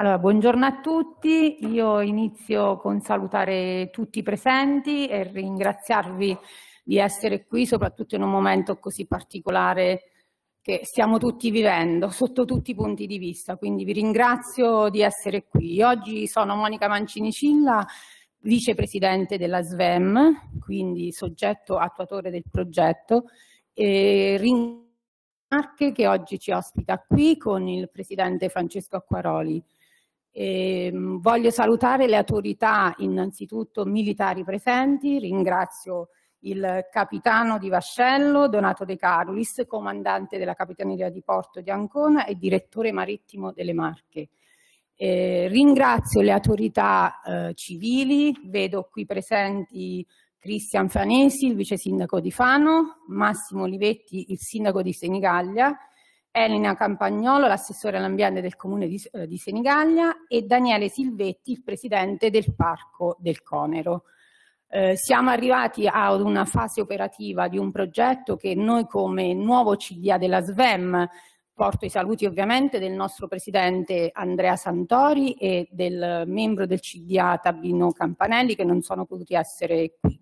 Allora, buongiorno a tutti, io inizio con salutare tutti i presenti e ringraziarvi di essere qui, soprattutto in un momento così particolare che stiamo tutti vivendo, sotto tutti i punti di vista, quindi vi ringrazio di essere qui. Oggi sono Monica Mancinicilla, vicepresidente della SVEM, quindi soggetto attuatore del progetto, e ringrazio Marche che oggi ci ospita qui con il presidente Francesco Acquaroli. Eh, voglio salutare le autorità innanzitutto militari presenti, ringrazio il capitano di Vascello, Donato De Carolis, comandante della Capitaneria di Porto di Ancona e direttore marittimo delle Marche. Eh, ringrazio le autorità eh, civili, vedo qui presenti Cristian Fanesi, il vice sindaco di Fano, Massimo Olivetti, il sindaco di Senigallia, Elena Campagnolo, l'assessore all'ambiente del comune di, eh, di Senigallia e Daniele Silvetti, il presidente del parco del Conero. Eh, siamo arrivati ad una fase operativa di un progetto che noi come nuovo CDA della SVEM porto i saluti ovviamente del nostro presidente Andrea Santori e del membro del CDA Tabino Campanelli che non sono potuti essere qui.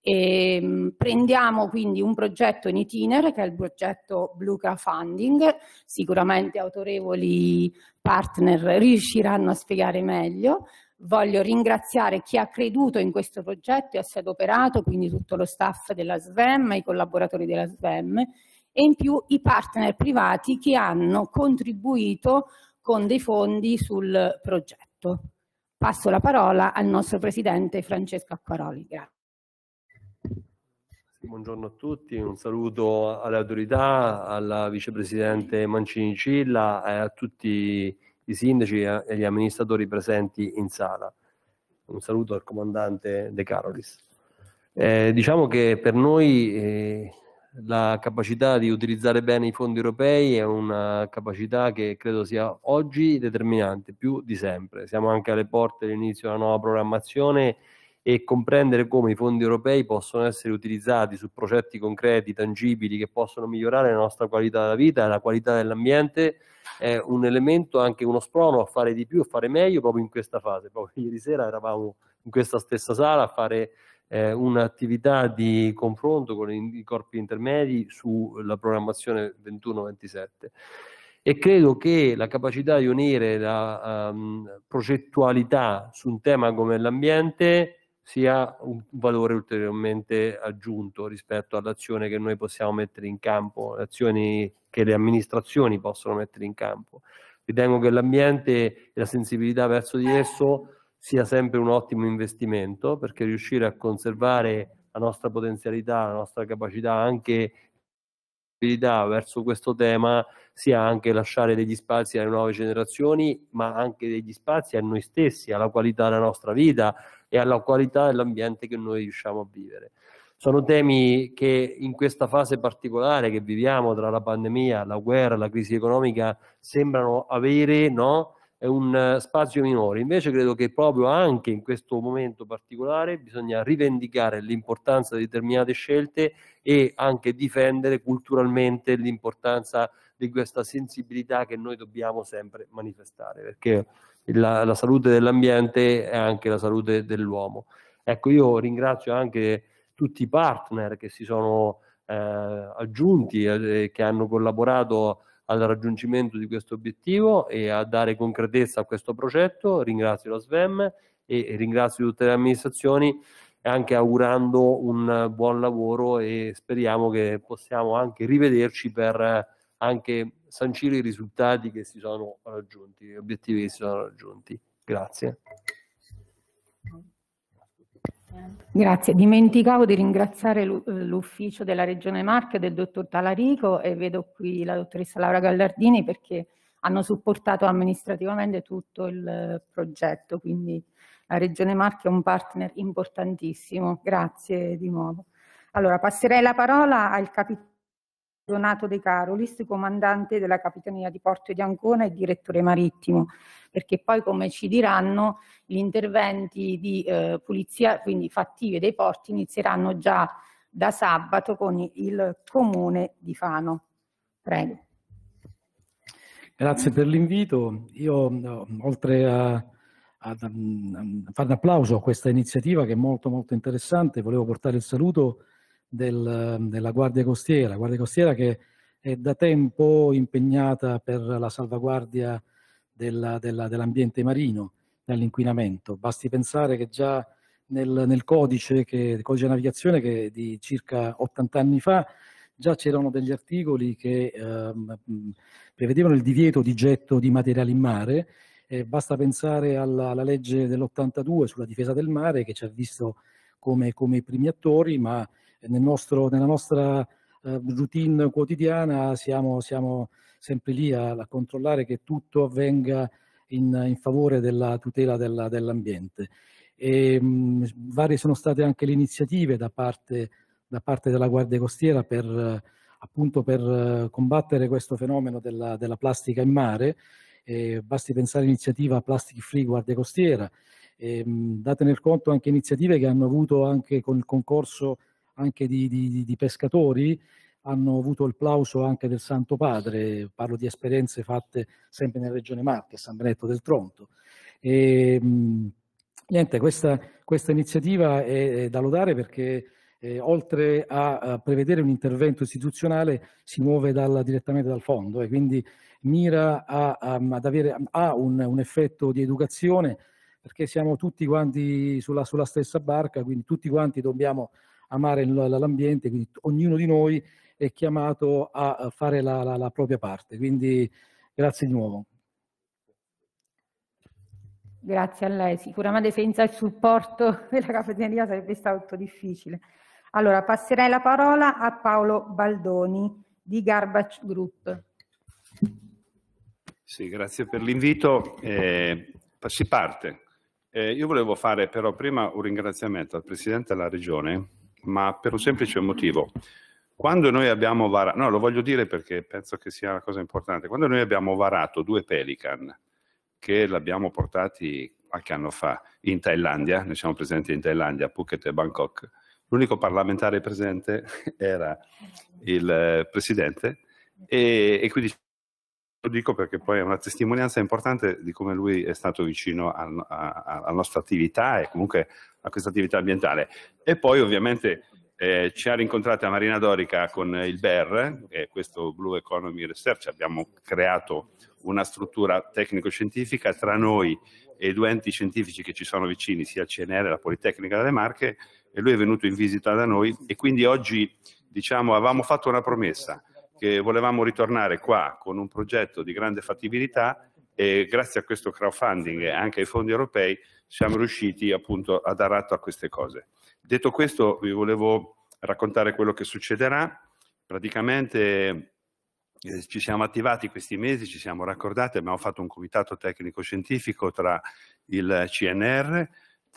E ehm, prendiamo quindi un progetto in itinere che è il progetto Blue Crowdfunding, sicuramente autorevoli partner riusciranno a spiegare meglio. Voglio ringraziare chi ha creduto in questo progetto e si è adoperato, quindi tutto lo staff della SVEM, i collaboratori della SVEM e in più i partner privati che hanno contribuito con dei fondi sul progetto. Passo la parola al nostro presidente Francesco Acquaroli. Grazie buongiorno a tutti, un saluto alle autorità, alla vicepresidente Mancini Cilla e a tutti i sindaci e gli amministratori presenti in sala. Un saluto al comandante De Carolis. Eh, diciamo che per noi eh, la capacità di utilizzare bene i fondi europei è una capacità che credo sia oggi determinante, più di sempre. Siamo anche alle porte dell'inizio della nuova programmazione e comprendere come i fondi europei possono essere utilizzati su progetti concreti, tangibili, che possono migliorare la nostra qualità della vita e la qualità dell'ambiente è un elemento, anche uno sprono a fare di più, a fare meglio proprio in questa fase. Proprio ieri sera eravamo in questa stessa sala a fare eh, un'attività di confronto con i, i corpi intermedi sulla programmazione 21-27 e credo che la capacità di unire la um, progettualità su un tema come l'ambiente sia un valore ulteriormente aggiunto rispetto all'azione che noi possiamo mettere in campo, le azioni che le amministrazioni possono mettere in campo. Ritengo che l'ambiente e la sensibilità verso di esso sia sempre un ottimo investimento perché riuscire a conservare la nostra potenzialità, la nostra capacità anche verso questo tema sia anche lasciare degli spazi alle nuove generazioni, ma anche degli spazi a noi stessi, alla qualità della nostra vita, e alla qualità dell'ambiente che noi riusciamo a vivere. Sono temi che in questa fase particolare che viviamo tra la pandemia, la guerra, la crisi economica sembrano avere no? un eh, spazio minore. Invece credo che proprio anche in questo momento particolare bisogna rivendicare l'importanza di determinate scelte e anche difendere culturalmente l'importanza di questa sensibilità che noi dobbiamo sempre manifestare, perché la, la salute dell'ambiente è anche la salute dell'uomo. Ecco, io ringrazio anche tutti i partner che si sono eh, aggiunti eh, e eh, che hanno collaborato al raggiungimento di questo obiettivo e a dare concretezza a questo progetto. Ringrazio la SVEM e ringrazio tutte le amministrazioni anche augurando un buon lavoro e speriamo che possiamo anche rivederci per eh, anche sancire i risultati che si sono raggiunti, gli obiettivi che si sono raggiunti. Grazie. Grazie, dimenticavo di ringraziare eh, l'ufficio della Regione Marche del dottor Talarico e vedo qui la dottoressa Laura Gallardini perché hanno supportato amministrativamente tutto il eh, progetto, quindi la Regione Marche è un partner importantissimo. Grazie di nuovo. Allora passerei la parola al capitolo. Donato De Carolis, comandante della Capitania di Porto di Ancona e direttore marittimo, perché poi come ci diranno gli interventi di eh, pulizia, quindi fattivi dei porti, inizieranno già da sabato con il comune di Fano. Prego. Grazie per l'invito. Io oltre a, a, a, fare un applauso a questa iniziativa che è molto molto interessante, volevo portare il saluto a del, della Guardia Costiera, Guardia Costiera che è da tempo impegnata per la salvaguardia della, della, dell'ambiente marino dall'inquinamento. Basti pensare che già nel, nel codice, che, codice navigazione che di circa 80 anni fa già c'erano degli articoli che ehm, prevedevano il divieto di getto di materiali in mare. Eh, basta pensare alla, alla, legge dell'82 sulla difesa del mare che ci ha visto come, come primi attori, ma nel nostro, nella nostra eh, routine quotidiana siamo, siamo sempre lì a, a, controllare che tutto avvenga in, in favore della tutela della, dell'ambiente. E, ehm, mh, varie sono state anche le iniziative da parte, da parte della Guardia Costiera per, appunto per eh, combattere questo fenomeno della, della plastica in mare. Eh, basti pensare all'iniziativa Plastic Free Guardia Costiera, eh, da tener conto anche iniziative che hanno avuto anche con il concorso anche di, di, di pescatori hanno avuto il plauso anche del Santo Padre, parlo di esperienze fatte sempre nella regione Marche, San Benedetto del Tronto. E, ehm, niente, questa, questa, iniziativa è da lodare perché eh, oltre a, a, prevedere un intervento istituzionale si muove dal, direttamente dal fondo e quindi mira a, a, ad avere un, un effetto di educazione perché siamo tutti quanti sulla, sulla stessa barca, quindi tutti quanti dobbiamo amare l'ambiente, quindi ognuno di noi è chiamato a fare la, la, la propria parte. Quindi grazie di nuovo. Grazie a lei. Sicuramente senza il supporto della cafeteria sarebbe stato difficile. Allora, passerei la parola a Paolo Baldoni di Garbage Group. Sì, grazie per l'invito. Eh, si parte. Eh, io volevo fare però prima un ringraziamento al Presidente della Regione ma per un semplice motivo. Quando noi abbiamo varato, no, lo voglio dire perché penso che sia una cosa importante, quando noi abbiamo varato due Pelican, che l'abbiamo portati qualche anno fa in Thailandia, noi siamo presenti in Thailandia, Phuket e Bangkok, l'unico parlamentare presente era il eh, presidente e, e quindi lo dico perché poi è una testimonianza importante di come lui è stato vicino alla nostra attività e comunque a questa attività ambientale. E poi ovviamente eh, ci ha rincontrati a Marina Dorica con il BER, questo Blue Economy Research, abbiamo creato una struttura tecnico-scientifica tra noi e due enti scientifici che ci sono vicini, sia il CNR e la Politecnica delle Marche, e lui è venuto in visita da noi e quindi oggi diciamo avevamo fatto una promessa, che volevamo ritornare qua con un progetto di grande fattibilità e grazie a questo crowdfunding e anche ai fondi europei siamo riusciti appunto a dar atto a queste cose. Detto questo vi volevo raccontare quello che succederà, praticamente eh, ci siamo attivati questi mesi, ci siamo raccordati, abbiamo fatto un comitato tecnico scientifico tra il CNR,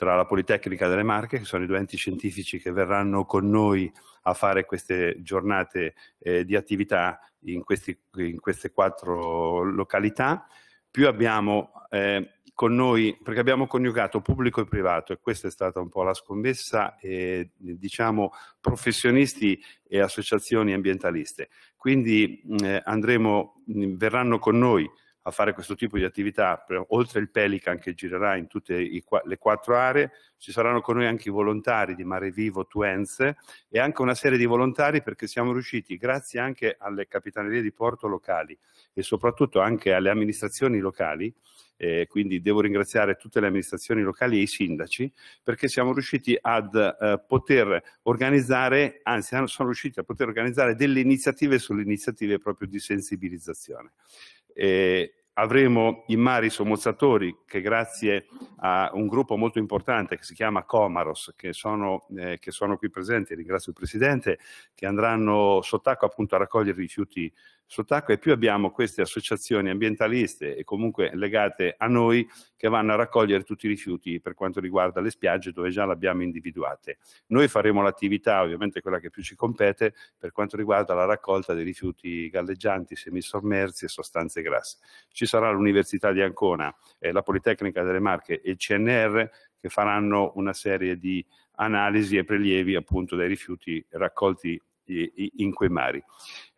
tra la Politecnica delle Marche, che sono i due enti scientifici che verranno con noi a fare queste giornate eh, di attività in, questi, in, queste quattro località, più abbiamo eh, con noi, perché abbiamo coniugato pubblico e privato e questa è stata un po' la scommessa, eh, diciamo professionisti e associazioni ambientaliste. Quindi eh, andremo, verranno con noi a fare questo tipo di attività, oltre il Pelican che girerà in tutte i, le quattro aree, ci saranno con noi anche i volontari di Mare Vivo Tuense e anche una serie di volontari perché siamo riusciti, grazie anche alle capitanerie di porto locali e soprattutto anche alle amministrazioni locali, eh, quindi devo ringraziare tutte le amministrazioni locali e i sindaci perché siamo riusciti ad eh, poter organizzare, anzi sono riusciti a poter organizzare delle iniziative sulle iniziative proprio di sensibilizzazione. Eh, avremo in mare i sommozzatori che grazie a un gruppo molto importante che si chiama Comaros, che sono, eh, che sono qui presenti, ringrazio il Presidente, che andranno sott'acqua appunto a raccogliere rifiuti sott'acqua e più abbiamo queste associazioni ambientaliste e comunque legate a noi che vanno a raccogliere tutti i rifiuti per quanto riguarda le spiagge dove già le abbiamo individuate. Noi faremo l'attività, ovviamente quella che più ci compete, per quanto riguarda la raccolta dei rifiuti galleggianti, semisommersi e sostanze grasse. Ci sarà l'Università di Ancona, eh, la Politecnica delle Marche e il CNR che faranno una serie di analisi e prelievi appunto dei rifiuti raccolti in quei mari.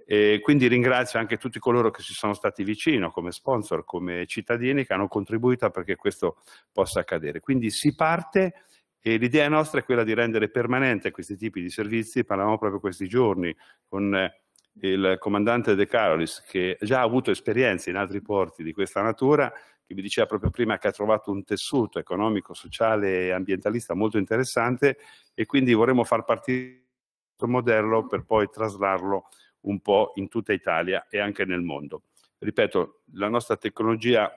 E quindi ringrazio anche tutti coloro che ci sono stati vicino come sponsor, come cittadini che hanno contribuito perché questo possa accadere. Quindi si parte e l'idea nostra è quella di rendere permanente questi tipi di servizi, parlavamo proprio questi giorni con eh, il comandante De Carolis che già ha avuto esperienze in altri porti di questa natura, che mi diceva proprio prima che ha trovato un tessuto economico, sociale e ambientalista molto interessante e quindi vorremmo far partire questo modello per poi traslarlo un po' in tutta Italia e anche nel mondo. Ripeto, la nostra tecnologia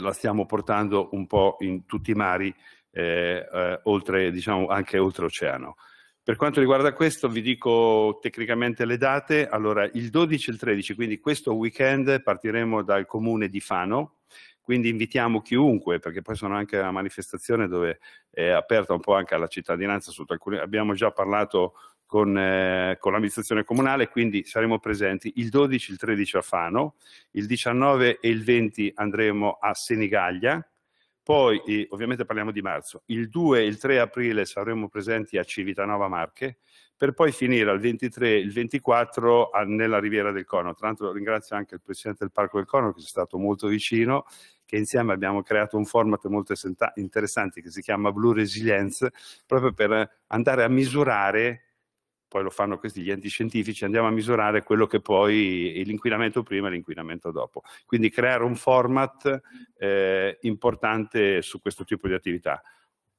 la stiamo portando un po' in tutti i mari, eh, eh, oltre, diciamo, anche oltreoceano. Per quanto riguarda questo, vi dico tecnicamente le date. Allora, il 12 e il 13, quindi questo weekend, partiremo dal comune di Fano, quindi invitiamo chiunque, perché poi sono anche una manifestazione dove è aperta un po' anche alla cittadinanza. Alcuni, abbiamo già parlato con, eh, con, l'amministrazione comunale, quindi saremo presenti il 12 il 13 a Fano, il 19 e il 20 andremo a Senigallia, poi eh, ovviamente parliamo di marzo, il 2 e il 3 aprile saremo presenti a Civitanova Marche, per poi finire al 23 e il 24 a, nella Riviera del Cono. Tra l'altro ringrazio anche il Presidente del Parco del Cono che è stato molto vicino che insieme abbiamo creato un format molto interessante che si chiama Blue Resilience, proprio per andare a misurare poi lo fanno questi gli enti scientifici, andiamo a misurare quello che poi l'inquinamento prima e l'inquinamento dopo. Quindi creare un format eh, importante su questo tipo di attività.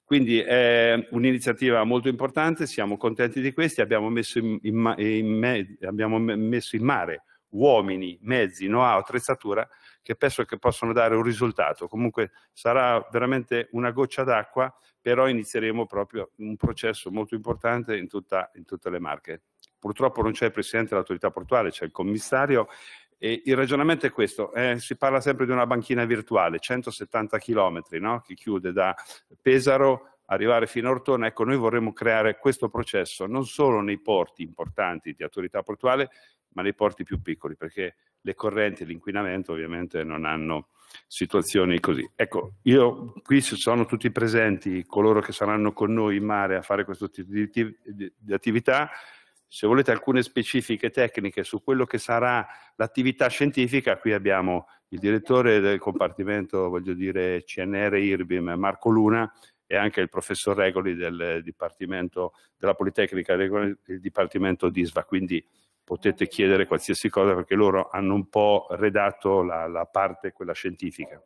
Quindi è un'iniziativa molto importante, siamo contenti di questi, abbiamo messo in, in, in, abbiamo messo in mare uomini, mezzi, know-how, attrezzatura che penso che possano dare un risultato. Comunque sarà veramente una goccia d'acqua, però inizieremo proprio un processo molto importante in, tutta, in tutte le marche. Purtroppo non c'è il Presidente dell'autorità portuale, c'è il commissario e il ragionamento è questo, eh, si parla sempre di una banchina virtuale, 170 km no? che chiude da Pesaro arrivare fino a Ortona, ecco noi vorremmo creare questo processo non solo nei porti importanti di autorità portuale, ma nei porti più piccoli, perché le correnti e l'inquinamento ovviamente non hanno situazioni così. Ecco, io qui sono tutti presenti coloro che saranno con noi in mare a fare questo tipo di attività, se volete alcune specifiche tecniche su quello che sarà l'attività scientifica, qui abbiamo il direttore del compartimento, voglio dire, CNR IRBIM, Marco Luna, e anche il professor Regoli del Dipartimento della Politecnica, del Dipartimento d'ISVA, quindi potete chiedere qualsiasi cosa perché loro hanno un po' redatto la, la parte, quella scientifica.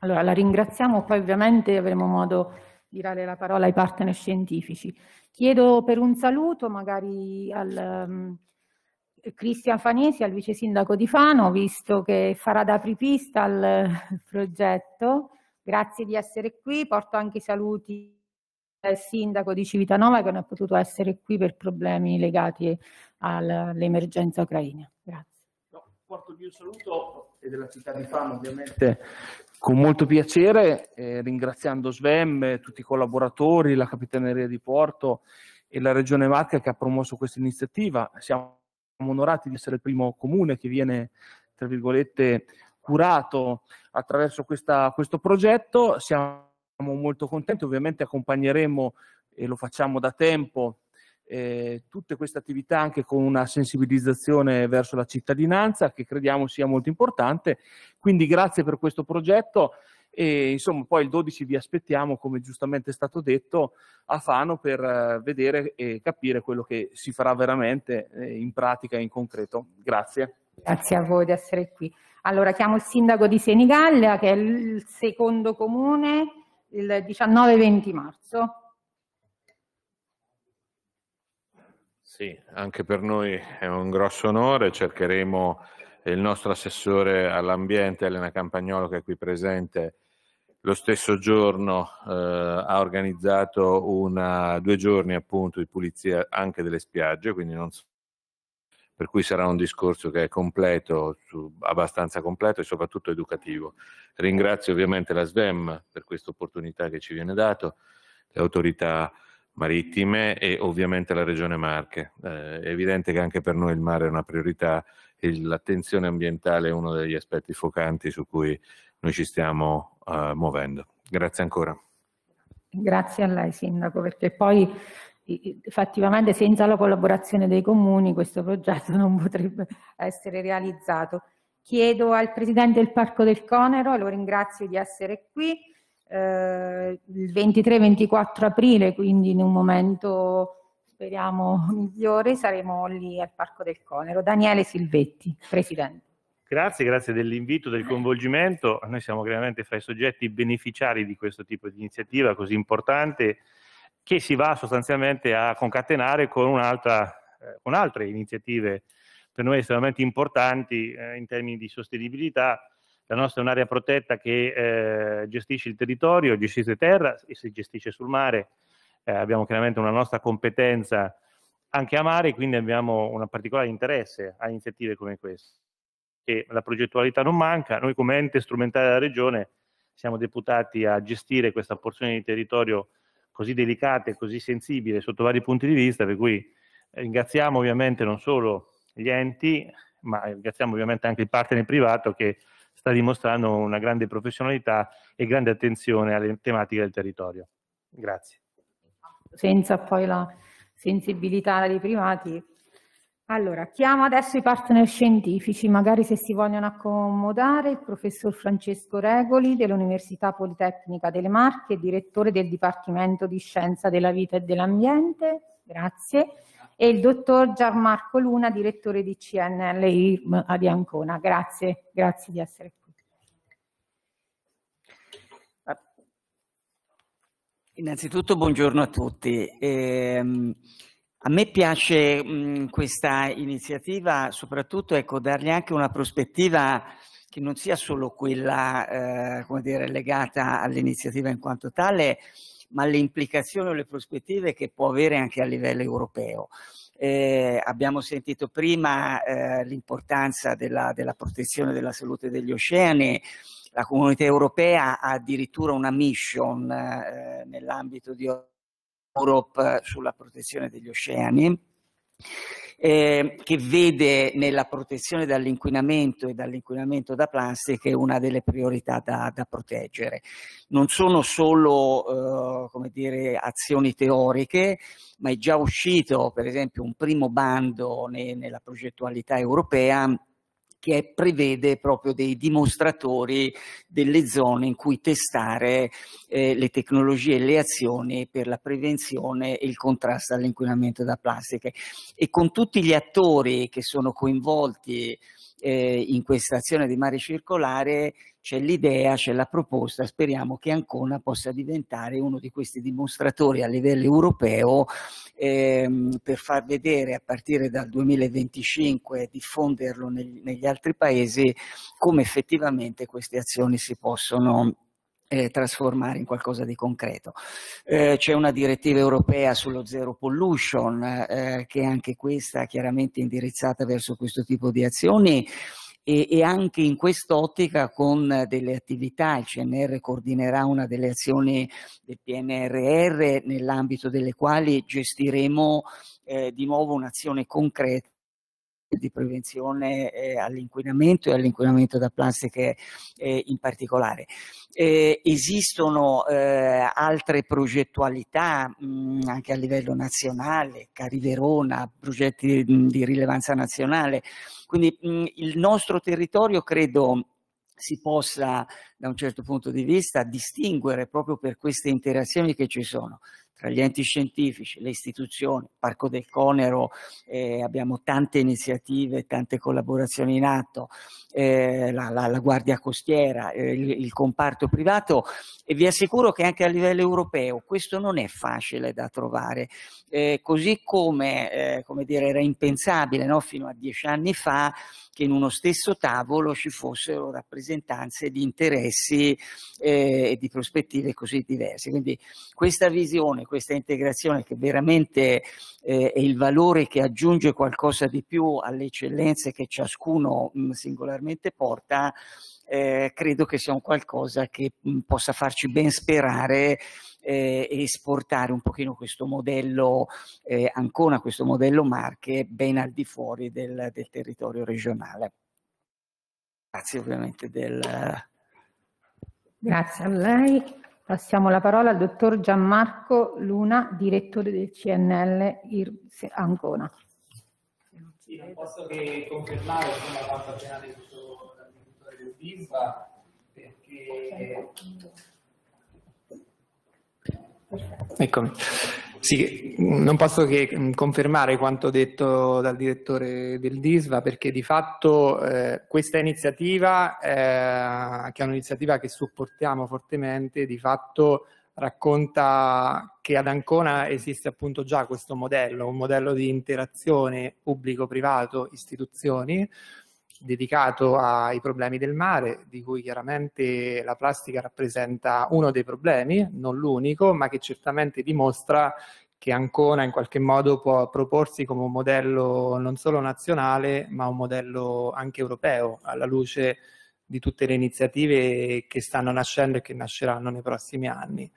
Allora, la ringraziamo, poi ovviamente avremo modo di dare la parola ai partner scientifici. Chiedo per un saluto magari al... Um, Cristian Fanesi al vice sindaco di Fano, visto che farà da apripista al progetto. Grazie di essere qui, porto anche i saluti al sindaco di Civitanova che non è potuto essere qui per problemi legati all'emergenza ucraina. Grazie. No, porto il mio saluto e della città di Fano ovviamente con molto piacere, eh, ringraziando Svem, eh, tutti i collaboratori, la Capitaneria di Porto e la Regione Marca che ha promosso questa iniziativa. Siamo onorati di essere il primo comune che viene, tra virgolette, curato attraverso questa, questo progetto. Siamo molto contenti, ovviamente accompagneremo e lo facciamo da tempo eh, tutte queste attività anche con una sensibilizzazione verso la cittadinanza che crediamo sia molto importante. Quindi grazie per questo progetto e insomma, poi il 12 vi aspettiamo, come giustamente è stato detto, a Fano per eh, vedere e capire quello che si farà veramente eh, in pratica e in concreto. Grazie. Grazie a voi di essere qui. Allora, chiamo il sindaco di Senigallia, che è il secondo comune, il 19-20 marzo. Sì, anche per noi è un grosso onore, cercheremo il nostro assessore all'ambiente Elena Campagnolo che è qui presente lo stesso giorno eh, ha organizzato una, due giorni appunto di pulizia anche delle spiagge, quindi non so per cui sarà un discorso che è completo, abbastanza completo e soprattutto educativo. Ringrazio ovviamente la SVEM per questa opportunità che ci viene data, le autorità marittime e ovviamente la Regione Marche. Eh, è evidente che anche per noi il mare è una priorità e l'attenzione ambientale è uno degli aspetti focanti su cui noi ci stiamo uh, muovendo. Grazie ancora. Grazie a lei Sindaco, perché poi effettivamente senza la collaborazione dei comuni questo progetto non potrebbe essere realizzato. Chiedo al Presidente del Parco del Conero, lo ringrazio di essere qui, eh, il 23-24 aprile, quindi in un momento speriamo migliore, saremo lì al Parco del Conero. Daniele Silvetti, Presidente. Grazie, grazie dell'invito, del coinvolgimento. Noi siamo chiaramente fra i soggetti beneficiari di questo tipo di iniziativa così importante che si va sostanzialmente a concatenare con, eh, con altre iniziative per noi estremamente importanti eh, in termini di sostenibilità. La nostra è un'area protetta che eh, gestisce il territorio, gestisce terra e si gestisce sul mare. Eh, abbiamo chiaramente una nostra competenza anche a mare, quindi abbiamo un particolare interesse a iniziative come queste e la progettualità non manca. Noi come ente strumentale della Regione siamo deputati a gestire questa porzione di territorio così delicata e così sensibile sotto vari punti di vista, per cui eh, ringraziamo ovviamente non solo gli enti, ma ringraziamo ovviamente anche il partner privato che sta dimostrando una grande professionalità e grande attenzione alle tematiche del territorio. Grazie. Senza poi la sensibilità dei privati, allora, chiamo adesso i partner scientifici, magari se si vogliono accomodare, il professor Francesco Regoli dell'Università Politecnica delle Marche, direttore del Dipartimento di Scienza della Vita e dell'Ambiente, grazie, e il dottor Gianmarco Luna, direttore di CNL IRM ad Ancona, grazie, grazie di essere qui. Innanzitutto buongiorno a tutti. Ehm... A me piace mh, questa iniziativa, soprattutto ecco, dargli anche una prospettiva che non sia solo quella eh, come dire, legata all'iniziativa in quanto tale, ma le implicazioni o le prospettive che può avere anche a livello europeo. Eh, abbiamo sentito prima eh, l'importanza della, della protezione della salute degli oceani, la comunità europea ha addirittura una mission eh, nell'ambito di Europe eh, sulla protezione degli oceani, eh, che vede nella protezione dall'inquinamento e dall'inquinamento da plastiche una delle priorità da, da proteggere. Non sono solo eh, dire, azioni teoriche, ma è già uscito per esempio un primo bando ne, nella progettualità europea che prevede proprio dei dimostratori delle zone in cui testare eh, le tecnologie e le azioni per la prevenzione e il contrasto all'inquinamento da plastica. E con tutti gli attori che sono coinvolti eh, in questa azione di mare circolare c'è l'idea, c'è la proposta, speriamo che Ancona possa diventare uno di questi dimostratori a livello europeo ehm, per far vedere a partire dal 2025 e diffonderlo nel, negli altri paesi come effettivamente queste azioni si possono eh, trasformare in qualcosa di concreto. Eh, c'è una direttiva europea sullo zero pollution, eh, che anche questa chiaramente indirizzata verso questo tipo di azioni, e, e anche in quest'ottica con delle attività, il CNR coordinerà una delle azioni del PNRR nell'ambito delle quali gestiremo eh, di nuovo un'azione concreta di prevenzione eh, all'inquinamento e all'inquinamento da plastiche eh, in particolare. Eh, esistono eh, altre progettualità mh, mm, anche a livello nazionale, Cari Verona, progetti mh, mm, di rilevanza nazionale, quindi mh, mm, il nostro territorio credo si possa da un certo punto di vista distinguere proprio per queste interazioni che ci sono tra gli enti scientifici, le istituzioni, Parco del Conero, eh, abbiamo tante iniziative, tante collaborazioni in atto, eh, la, la, la, Guardia Costiera, eh, il, il, comparto privato e vi assicuro che anche a livello europeo questo non è facile da trovare, eh, così come, eh, come dire, era impensabile no? fino a dieci anni fa che in uno stesso tavolo ci fossero rappresentanze di interessi eh, e di prospettive così diverse. Quindi questa visione, questa integrazione che veramente eh, è il valore che aggiunge qualcosa di più alle eccellenze che ciascuno mh, mm, singolarmente porta, eh, credo che sia un qualcosa che mh, mm, possa farci ben sperare eh, esportare un pochino questo modello eh, Ancona, questo modello Marche ben al di fuori del, del territorio regionale. Grazie ovviamente del... Grazie a lei. Passiamo la parola al dottor Gianmarco Luna, direttore del CNL IRS Ancona. Sì, non posso che confermare come ha appena detto l'agricoltore dell'ISVA, perché Eccomi. Sì, non posso che mm, confermare quanto detto dal direttore del DISVA perché di fatto eh, questa iniziativa, eh, che è un'iniziativa che supportiamo fortemente, di fatto racconta che ad Ancona esiste appunto già questo modello, un modello di interazione pubblico-privato, istituzioni, dedicato ai problemi del mare, di cui chiaramente la plastica rappresenta uno dei problemi, non l'unico, ma che certamente dimostra che Ancona in qualche modo può proporsi come un modello non solo nazionale, ma un modello anche europeo, alla luce di tutte le iniziative che stanno nascendo e che nasceranno nei prossimi anni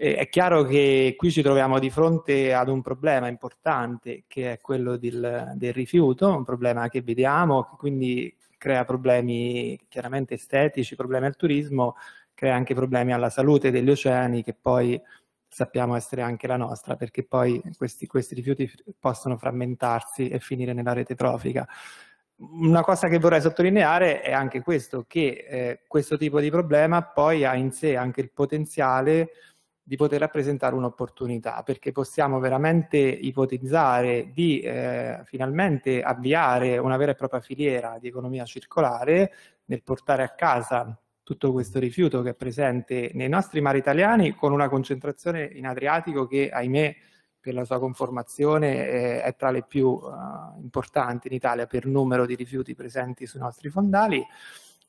è chiaro che qui ci troviamo di fronte ad un problema importante che è quello del, del rifiuto, un problema che vediamo, che quindi crea problemi chiaramente estetici, problemi al turismo, crea anche problemi alla salute degli oceani che poi sappiamo essere anche la nostra, perché poi questi, questi rifiuti possono frammentarsi e finire nella rete trofica. Una cosa che vorrei sottolineare è anche questo, che eh, questo tipo di problema poi ha in sé anche il potenziale di poter rappresentare un'opportunità, perché possiamo veramente ipotizzare di eh, finalmente avviare una vera e propria filiera di economia circolare nel portare a casa tutto questo rifiuto che è presente nei nostri mari italiani con una concentrazione in Adriatico che, ahimè, per la sua conformazione eh, è tra le più eh, importanti in Italia per numero di rifiuti presenti sui nostri fondali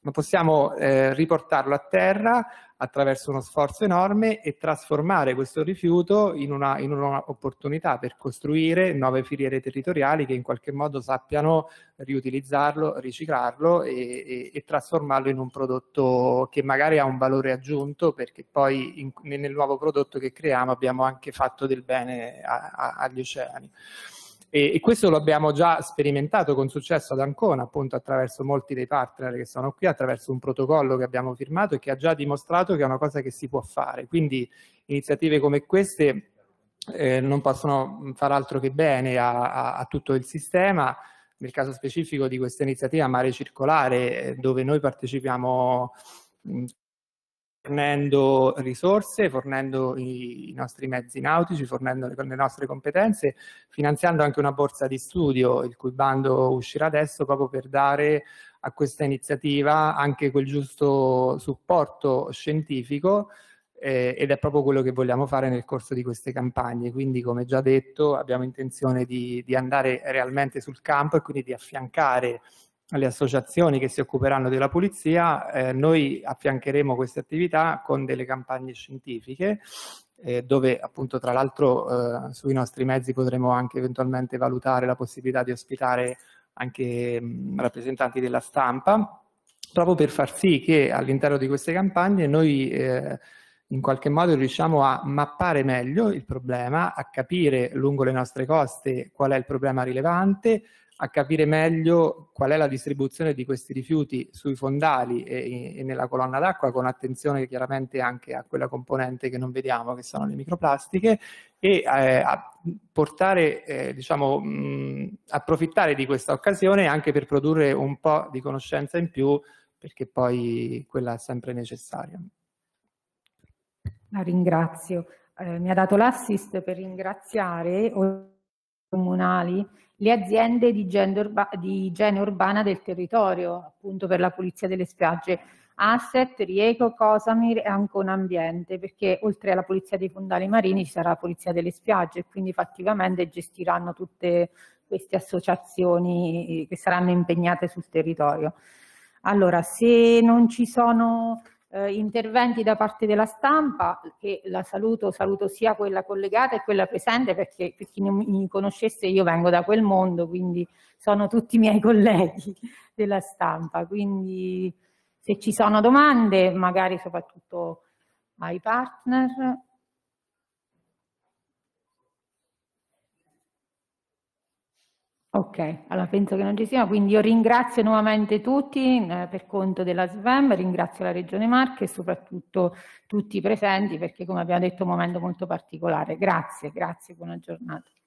ma possiamo eh, riportarlo a terra attraverso uno sforzo enorme e trasformare questo rifiuto in un'opportunità per costruire nuove filiere territoriali che in qualche modo sappiano riutilizzarlo, riciclarlo e, e, e trasformarlo in un prodotto che magari ha un valore aggiunto perché poi in, nel nuovo prodotto che creiamo abbiamo anche fatto del bene a, a, agli oceani. E, e, questo lo abbiamo già sperimentato con successo ad Ancona, appunto attraverso molti dei partner che sono qui, attraverso un protocollo che abbiamo firmato e che ha già dimostrato che è una cosa che si può fare. Quindi iniziative come queste eh, non possono mm, far altro che bene a, a, a tutto il sistema, nel caso specifico di questa iniziativa Mare Circolare, eh, dove noi partecipiamo mm, fornendo risorse, fornendo i, nostri mezzi nautici, fornendo le, le, nostre competenze, finanziando anche una borsa di studio, il cui bando uscirà adesso proprio per dare a questa iniziativa anche quel giusto supporto scientifico eh, ed è proprio quello che vogliamo fare nel corso di queste campagne. Quindi, come già detto, abbiamo intenzione di, di andare realmente sul campo e quindi di affiancare alle associazioni che si occuperanno della pulizia, eh, noi affiancheremo queste attività con delle campagne scientifiche eh, dove appunto tra l'altro eh, sui nostri mezzi potremo anche eventualmente valutare la possibilità di ospitare anche mh, mm, rappresentanti della stampa, proprio per far sì che all'interno di queste campagne noi eh, in qualche modo riusciamo a mappare meglio il problema, a capire lungo le nostre coste qual è il problema rilevante, a capire meglio qual è la distribuzione di questi rifiuti sui fondali e, e nella colonna d'acqua, con attenzione chiaramente anche a quella componente che non vediamo, che sono le microplastiche, e eh, a portare, eh, diciamo, mh, approfittare di questa occasione anche per produrre un po' di conoscenza in più, perché poi quella è sempre necessaria. La ringrazio. Eh, mi ha dato l'assist per ringraziare comunali, le aziende di, urba, di, igiene urbana del territorio, appunto per la pulizia delle spiagge, Asset, Rieco, Cosamir e anche un Ambiente, perché oltre alla pulizia dei fondali marini ci sarà la pulizia delle spiagge e quindi effettivamente gestiranno tutte queste associazioni che saranno impegnate sul territorio. Allora, se non ci sono eh, interventi da parte della stampa, che la saluto, saluto sia quella collegata e quella presente, perché per chi non mi conoscesse io vengo da quel mondo, quindi sono tutti i miei colleghi della stampa. Quindi se ci sono domande, magari soprattutto ai partner, Ok, allora penso che non ci sia, quindi io ringrazio nuovamente tutti eh, per conto della SVEM, ringrazio la Regione Marche e soprattutto tutti i presenti perché come abbiamo detto è un momento molto particolare. Grazie, grazie, buona giornata.